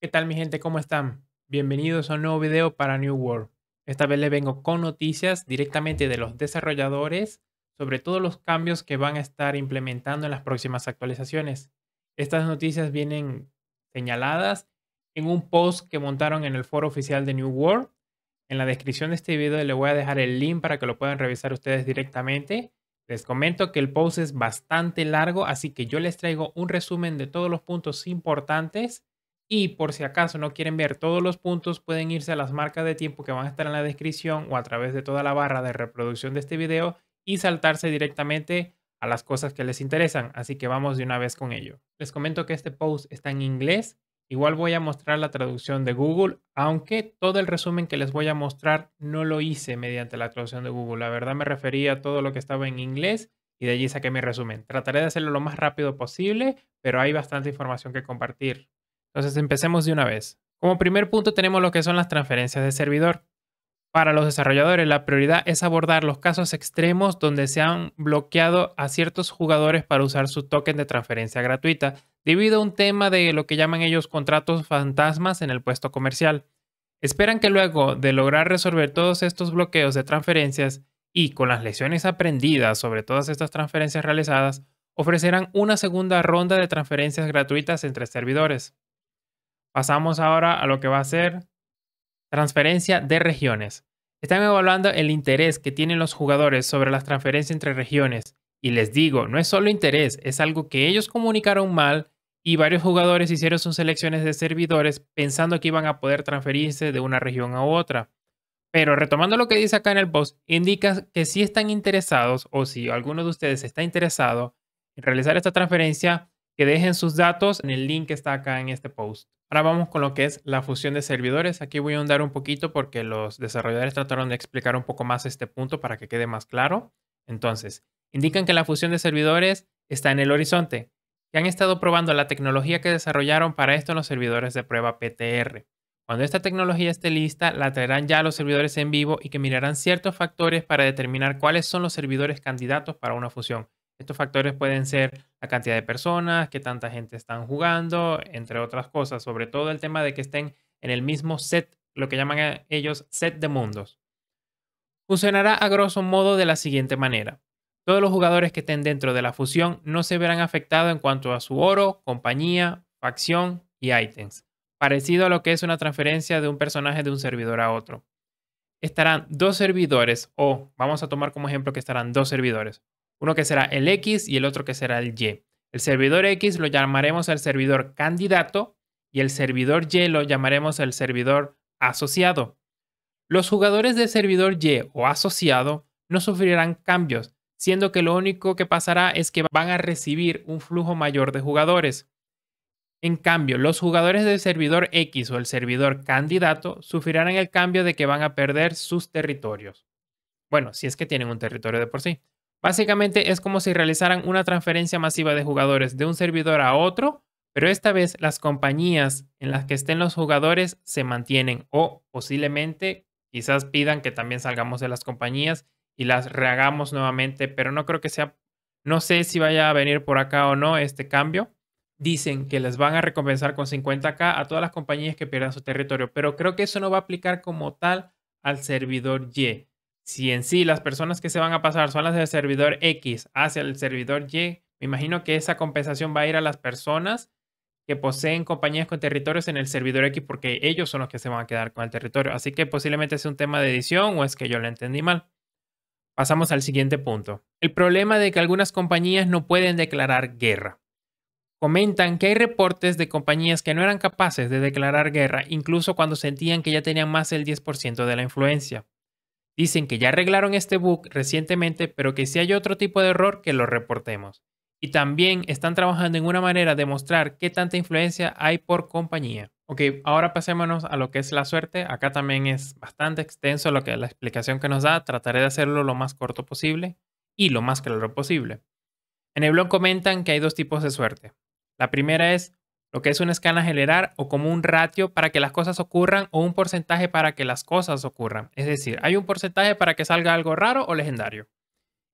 ¿Qué tal mi gente? ¿Cómo están? Bienvenidos a un nuevo video para New World. Esta vez les vengo con noticias directamente de los desarrolladores sobre todos los cambios que van a estar implementando en las próximas actualizaciones. Estas noticias vienen señaladas en un post que montaron en el foro oficial de New World. En la descripción de este video les voy a dejar el link para que lo puedan revisar ustedes directamente. Les comento que el post es bastante largo, así que yo les traigo un resumen de todos los puntos importantes y por si acaso no quieren ver todos los puntos, pueden irse a las marcas de tiempo que van a estar en la descripción o a través de toda la barra de reproducción de este video y saltarse directamente a las cosas que les interesan. Así que vamos de una vez con ello. Les comento que este post está en inglés. Igual voy a mostrar la traducción de Google, aunque todo el resumen que les voy a mostrar no lo hice mediante la traducción de Google. La verdad me refería a todo lo que estaba en inglés y de allí saqué mi resumen. Trataré de hacerlo lo más rápido posible, pero hay bastante información que compartir. Entonces empecemos de una vez. Como primer punto tenemos lo que son las transferencias de servidor. Para los desarrolladores, la prioridad es abordar los casos extremos donde se han bloqueado a ciertos jugadores para usar su token de transferencia gratuita, debido a un tema de lo que llaman ellos contratos fantasmas en el puesto comercial. Esperan que luego de lograr resolver todos estos bloqueos de transferencias y con las lecciones aprendidas sobre todas estas transferencias realizadas, ofrecerán una segunda ronda de transferencias gratuitas entre servidores. Pasamos ahora a lo que va a ser transferencia de regiones. Están evaluando el interés que tienen los jugadores sobre las transferencias entre regiones. Y les digo, no es solo interés, es algo que ellos comunicaron mal y varios jugadores hicieron sus selecciones de servidores pensando que iban a poder transferirse de una región a otra. Pero retomando lo que dice acá en el post, indica que si están interesados o si alguno de ustedes está interesado en realizar esta transferencia, que dejen sus datos en el link que está acá en este post. Ahora vamos con lo que es la fusión de servidores. Aquí voy a ahondar un poquito porque los desarrolladores trataron de explicar un poco más este punto para que quede más claro. Entonces, indican que la fusión de servidores está en el horizonte, que han estado probando la tecnología que desarrollaron para esto en los servidores de prueba PTR. Cuando esta tecnología esté lista, la traerán ya a los servidores en vivo y que mirarán ciertos factores para determinar cuáles son los servidores candidatos para una fusión. Estos factores pueden ser la cantidad de personas, qué tanta gente están jugando, entre otras cosas, sobre todo el tema de que estén en el mismo set, lo que llaman ellos set de mundos. Funcionará a grosso modo de la siguiente manera. Todos los jugadores que estén dentro de la fusión no se verán afectados en cuanto a su oro, compañía, facción y ítems, parecido a lo que es una transferencia de un personaje de un servidor a otro. Estarán dos servidores o vamos a tomar como ejemplo que estarán dos servidores, uno que será el X y el otro que será el Y. El servidor X lo llamaremos el servidor candidato y el servidor Y lo llamaremos el servidor asociado. Los jugadores del servidor Y o asociado no sufrirán cambios, siendo que lo único que pasará es que van a recibir un flujo mayor de jugadores. En cambio, los jugadores del servidor X o el servidor candidato sufrirán el cambio de que van a perder sus territorios. Bueno, si es que tienen un territorio de por sí. Básicamente es como si realizaran una transferencia masiva de jugadores de un servidor a otro, pero esta vez las compañías en las que estén los jugadores se mantienen o posiblemente quizás pidan que también salgamos de las compañías y las rehagamos nuevamente, pero no creo que sea, no sé si vaya a venir por acá o no este cambio. Dicen que les van a recompensar con 50k a todas las compañías que pierdan su territorio, pero creo que eso no va a aplicar como tal al servidor Y si en sí las personas que se van a pasar son las del servidor X hacia el servidor Y, me imagino que esa compensación va a ir a las personas que poseen compañías con territorios en el servidor X porque ellos son los que se van a quedar con el territorio. Así que posiblemente es un tema de edición o es que yo lo entendí mal. Pasamos al siguiente punto. El problema de que algunas compañías no pueden declarar guerra. Comentan que hay reportes de compañías que no eran capaces de declarar guerra incluso cuando sentían que ya tenían más del 10% de la influencia. Dicen que ya arreglaron este bug recientemente, pero que si hay otro tipo de error que lo reportemos. Y también están trabajando en una manera de mostrar qué tanta influencia hay por compañía. Ok, ahora pasémonos a lo que es la suerte. Acá también es bastante extenso lo que la explicación que nos da. Trataré de hacerlo lo más corto posible y lo más claro posible. En el blog comentan que hay dos tipos de suerte. La primera es lo que es una escala general o como un ratio para que las cosas ocurran o un porcentaje para que las cosas ocurran. Es decir, hay un porcentaje para que salga algo raro o legendario.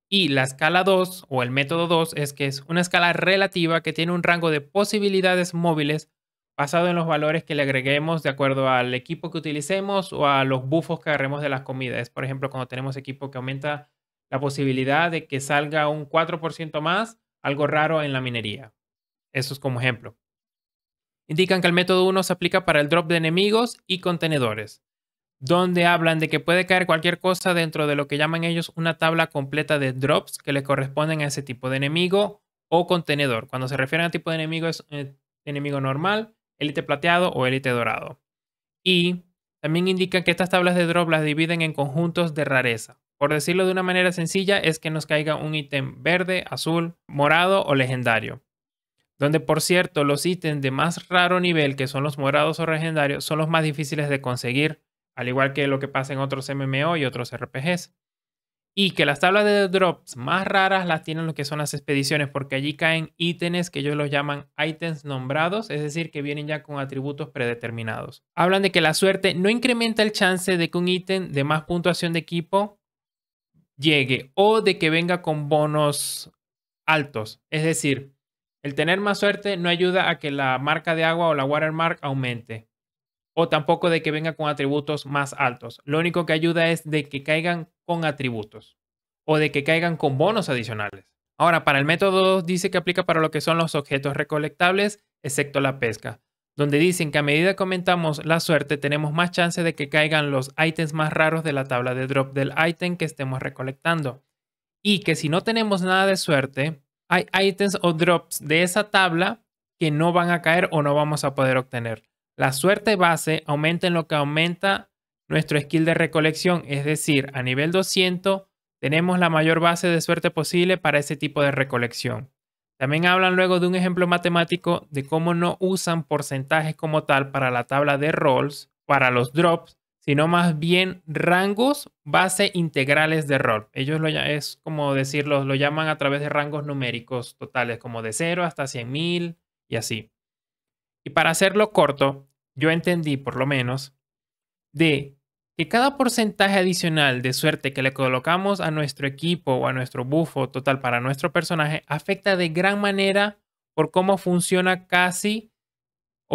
Y la escala 2 o el método 2 es que es una escala relativa que tiene un rango de posibilidades móviles basado en los valores que le agreguemos de acuerdo al equipo que utilicemos o a los bufos que agarremos de las comidas. Por ejemplo, cuando tenemos equipo que aumenta la posibilidad de que salga un 4% más, algo raro en la minería. Eso es como ejemplo indican que el método 1 se aplica para el drop de enemigos y contenedores, donde hablan de que puede caer cualquier cosa dentro de lo que llaman ellos una tabla completa de drops que le corresponden a ese tipo de enemigo o contenedor. Cuando se refieren a tipo de enemigo es eh, enemigo normal, élite plateado o élite dorado. Y también indican que estas tablas de drop las dividen en conjuntos de rareza. Por decirlo de una manera sencilla, es que nos caiga un ítem verde, azul, morado o legendario donde por cierto los ítems de más raro nivel, que son los morados o legendarios, son los más difíciles de conseguir, al igual que lo que pasa en otros MMO y otros RPGs. Y que las tablas de drops más raras las tienen lo que son las expediciones, porque allí caen ítems que ellos los llaman ítems nombrados, es decir, que vienen ya con atributos predeterminados. Hablan de que la suerte no incrementa el chance de que un ítem de más puntuación de equipo llegue o de que venga con bonos altos. Es decir, el tener más suerte no ayuda a que la marca de agua o la watermark aumente, o tampoco de que venga con atributos más altos. Lo único que ayuda es de que caigan con atributos o de que caigan con bonos adicionales. Ahora, para el método 2 dice que aplica para lo que son los objetos recolectables, excepto la pesca, donde dicen que a medida que aumentamos la suerte tenemos más chance de que caigan los ítems más raros de la tabla de drop del ítem que estemos recolectando. Y que si no tenemos nada de suerte, hay items o drops de esa tabla que no van a caer o no vamos a poder obtener. La suerte base aumenta en lo que aumenta nuestro skill de recolección, es decir, a nivel 200 tenemos la mayor base de suerte posible para ese tipo de recolección. También hablan luego de un ejemplo matemático de cómo no usan porcentajes como tal para la tabla de rolls, para los drops, sino más bien rangos base integrales de rol. Ellos lo, es como decirlo, lo llaman a través de rangos numéricos totales, como de 0 hasta 100.000 y así. Y para hacerlo corto, yo entendí por lo menos de que cada porcentaje adicional de suerte que le colocamos a nuestro equipo o a nuestro bufo total para nuestro personaje afecta de gran manera por cómo funciona casi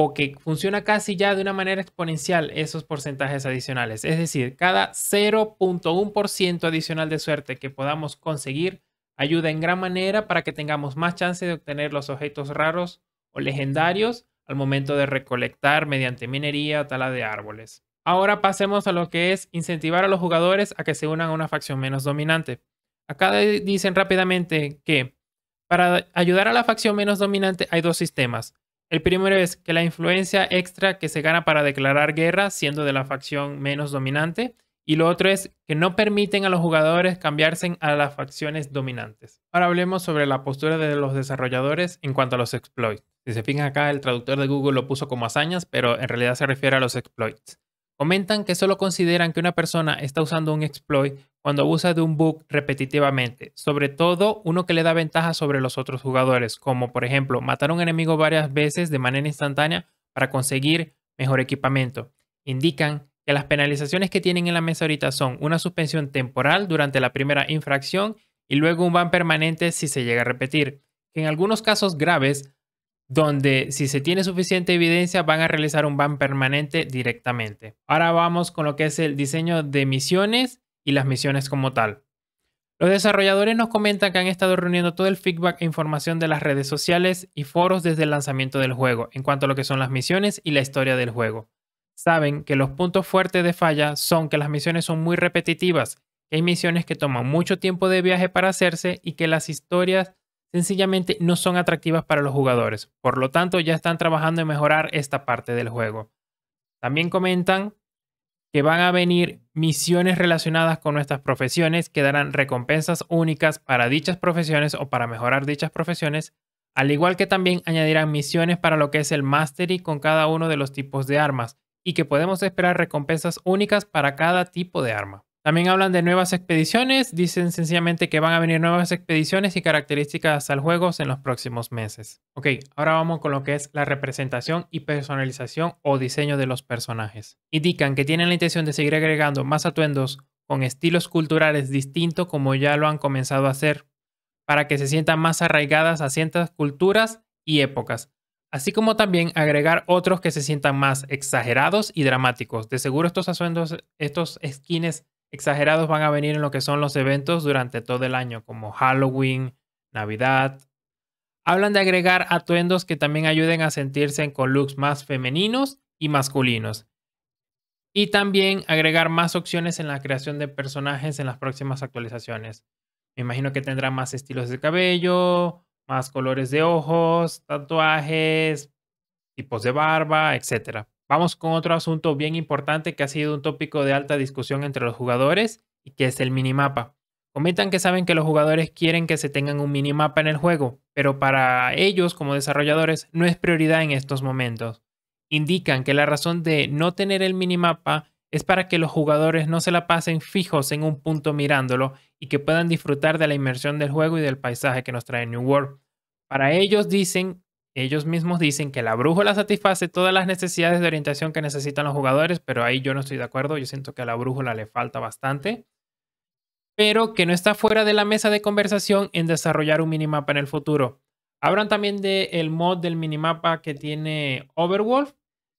o que funciona casi ya de una manera exponencial esos porcentajes adicionales. Es decir, cada 0.1% adicional de suerte que podamos conseguir ayuda en gran manera para que tengamos más chance de obtener los objetos raros o legendarios al momento de recolectar mediante minería o tala de árboles. Ahora pasemos a lo que es incentivar a los jugadores a que se unan a una facción menos dominante. Acá dicen rápidamente que para ayudar a la facción menos dominante hay dos sistemas. El primero es que la influencia extra que se gana para declarar guerra, siendo de la facción menos dominante. Y lo otro es que no permiten a los jugadores cambiarse a las facciones dominantes. Ahora hablemos sobre la postura de los desarrolladores en cuanto a los exploits. Si se fijan acá, el traductor de Google lo puso como hazañas, pero en realidad se refiere a los exploits. Comentan que solo consideran que una persona está usando un exploit cuando abusa de un bug repetitivamente, sobre todo uno que le da ventaja sobre los otros jugadores, como por ejemplo matar a un enemigo varias veces de manera instantánea para conseguir mejor equipamiento. Indican que las penalizaciones que tienen en la mesa ahorita son una suspensión temporal durante la primera infracción y luego un ban permanente si se llega a repetir, que en algunos casos graves donde si se tiene suficiente evidencia van a realizar un ban permanente directamente. Ahora vamos con lo que es el diseño de misiones y las misiones como tal. Los desarrolladores nos comentan que han estado reuniendo todo el feedback e información de las redes sociales y foros desde el lanzamiento del juego en cuanto a lo que son las misiones y la historia del juego. Saben que los puntos fuertes de falla son que las misiones son muy repetitivas, que hay misiones que toman mucho tiempo de viaje para hacerse y que las historias sencillamente no son atractivas para los jugadores. Por lo tanto, ya están trabajando en mejorar esta parte del juego. También comentan que van a venir misiones relacionadas con nuestras profesiones que darán recompensas únicas para dichas profesiones o para mejorar dichas profesiones, al igual que también añadirán misiones para lo que es el mastery con cada uno de los tipos de armas y que podemos esperar recompensas únicas para cada tipo de arma. También hablan de nuevas expediciones, dicen sencillamente que van a venir nuevas expediciones y características al juego en los próximos meses. Ok, ahora vamos con lo que es la representación y personalización o diseño de los personajes. Indican que tienen la intención de seguir agregando más atuendos con estilos culturales distintos como ya lo han comenzado a hacer, para que se sientan más arraigadas a ciertas culturas y épocas, así como también agregar otros que se sientan más exagerados y dramáticos. De seguro estos atuendos, estos skins exagerados van a venir en lo que son los eventos durante todo el año, como Halloween, Navidad. Hablan de agregar atuendos que también ayuden a sentirse con looks más femeninos y masculinos. Y también agregar más opciones en la creación de personajes en las próximas actualizaciones. Me imagino que tendrá más estilos de cabello, más colores de ojos, tatuajes, tipos de barba, etc. Vamos con otro asunto bien importante que ha sido un tópico de alta discusión entre los jugadores y que es el minimapa. Comentan que saben que los jugadores quieren que se tengan un minimapa en el juego, pero para ellos como desarrolladores no es prioridad en estos momentos. Indican que la razón de no tener el minimapa es para que los jugadores no se la pasen fijos en un punto mirándolo y que puedan disfrutar de la inmersión del juego y del paisaje que nos trae New World. Para ellos dicen ellos mismos dicen que la brújula satisface todas las necesidades de orientación que necesitan los jugadores, pero ahí yo no estoy de acuerdo, yo siento que a la brújula le falta bastante, pero que no está fuera de la mesa de conversación en desarrollar un minimapa en el futuro. Hablan también del mod del minimapa que tiene Overwolf.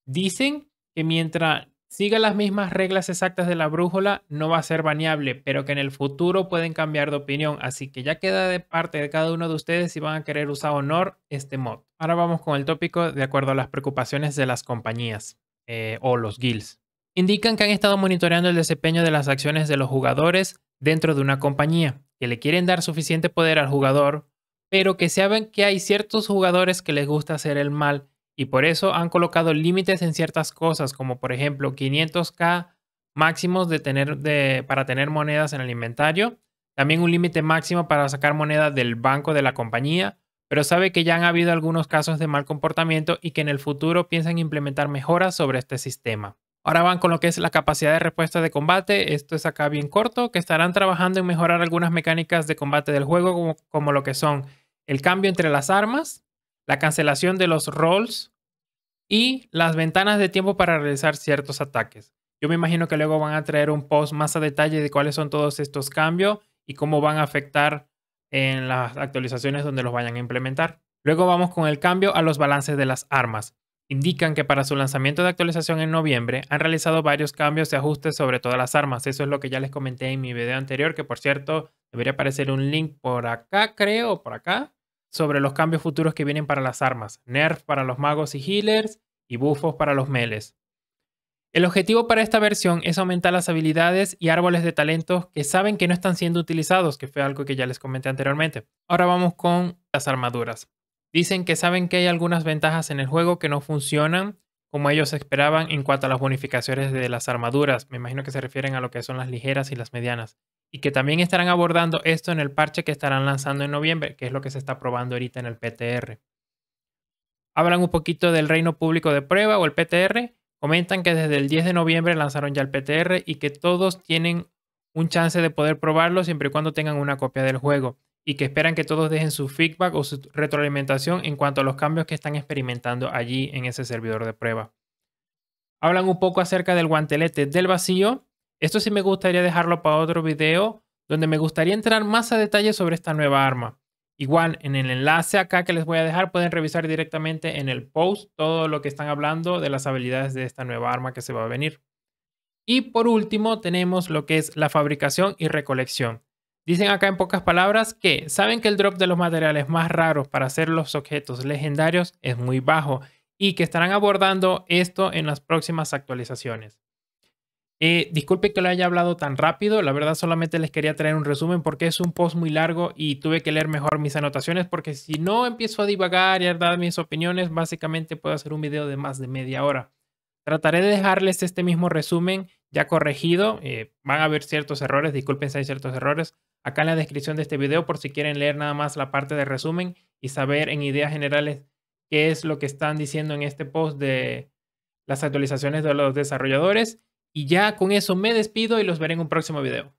Dicen que mientras siga las mismas reglas exactas de la brújula, no va a ser baneable, pero que en el futuro pueden cambiar de opinión. Así que ya queda de parte de cada uno de ustedes si van a querer usar o no este mod. Ahora vamos con el tópico de acuerdo a las preocupaciones de las compañías eh, o los guilds. Indican que han estado monitoreando el desempeño de las acciones de los jugadores dentro de una compañía, que le quieren dar suficiente poder al jugador, pero que saben que hay ciertos jugadores que les gusta hacer el mal y por eso han colocado límites en ciertas cosas, como por ejemplo 500k máximos de tener para tener monedas en el inventario, también un límite máximo para sacar monedas del banco de la compañía, pero sabe que ya han habido algunos casos de mal comportamiento y que en el futuro piensan implementar mejoras sobre este sistema. Ahora van con lo que es la capacidad de respuesta de combate, esto es acá bien corto, que estarán trabajando en mejorar algunas mecánicas de combate del juego como, como lo que son el cambio entre las armas, la cancelación de los rolls y las ventanas de tiempo para realizar ciertos ataques. Yo me imagino que luego van a traer un post más a detalle de cuáles son todos estos cambios y cómo van a afectar en las actualizaciones donde los vayan a implementar. Luego vamos con el cambio a los balances de las armas. Indican que para su lanzamiento de actualización en noviembre han realizado varios cambios y ajustes sobre todas las armas. Eso es lo que ya les comenté en mi video anterior, que por cierto debería aparecer un link por acá, creo, por acá sobre los cambios futuros que vienen para las armas, nerf para los magos y healers y buffos para los meles. El objetivo para esta versión es aumentar las habilidades y árboles de talentos que saben que no están siendo utilizados, que fue algo que ya les comenté anteriormente. Ahora vamos con las armaduras. Dicen que saben que hay algunas ventajas en el juego que no funcionan como ellos esperaban en cuanto a las bonificaciones de las armaduras. Me imagino que se refieren a lo que son las ligeras y las medianas y que también estarán abordando esto en el parche que estarán lanzando en noviembre, que es lo que se está probando ahorita en el PTR. Hablan un poquito del reino público de prueba o el PTR. Comentan que desde el 10 de noviembre lanzaron ya el PTR y que todos tienen un chance de poder probarlo siempre y cuando tengan una copia del juego y que esperan que todos dejen su feedback o su retroalimentación en cuanto a los cambios que están experimentando allí en ese servidor de prueba. Hablan un poco acerca del guantelete del vacío, esto sí me gustaría dejarlo para otro video donde me gustaría entrar más a detalle sobre esta nueva arma. Igual en el enlace acá que les voy a dejar pueden revisar directamente en el post todo lo que están hablando de las habilidades de esta nueva arma que se va a venir. Y por último tenemos lo que es la fabricación y recolección. Dicen acá en pocas palabras que saben que el drop de los materiales más raros para hacer los objetos legendarios es muy bajo y que estarán abordando esto en las próximas actualizaciones. Eh, disculpe que lo haya hablado tan rápido, la verdad solamente les quería traer un resumen porque es un post muy largo y tuve que leer mejor mis anotaciones porque si no empiezo a divagar y a dar mis opiniones, básicamente puedo hacer un video de más de media hora. Trataré de dejarles este mismo resumen ya corregido, eh, van a haber ciertos errores, disculpen si hay ciertos errores, acá en la descripción de este video por si quieren leer nada más la parte de resumen y saber en ideas generales qué es lo que están diciendo en este post de las actualizaciones de los desarrolladores y ya con eso me despido y los veré en un próximo video.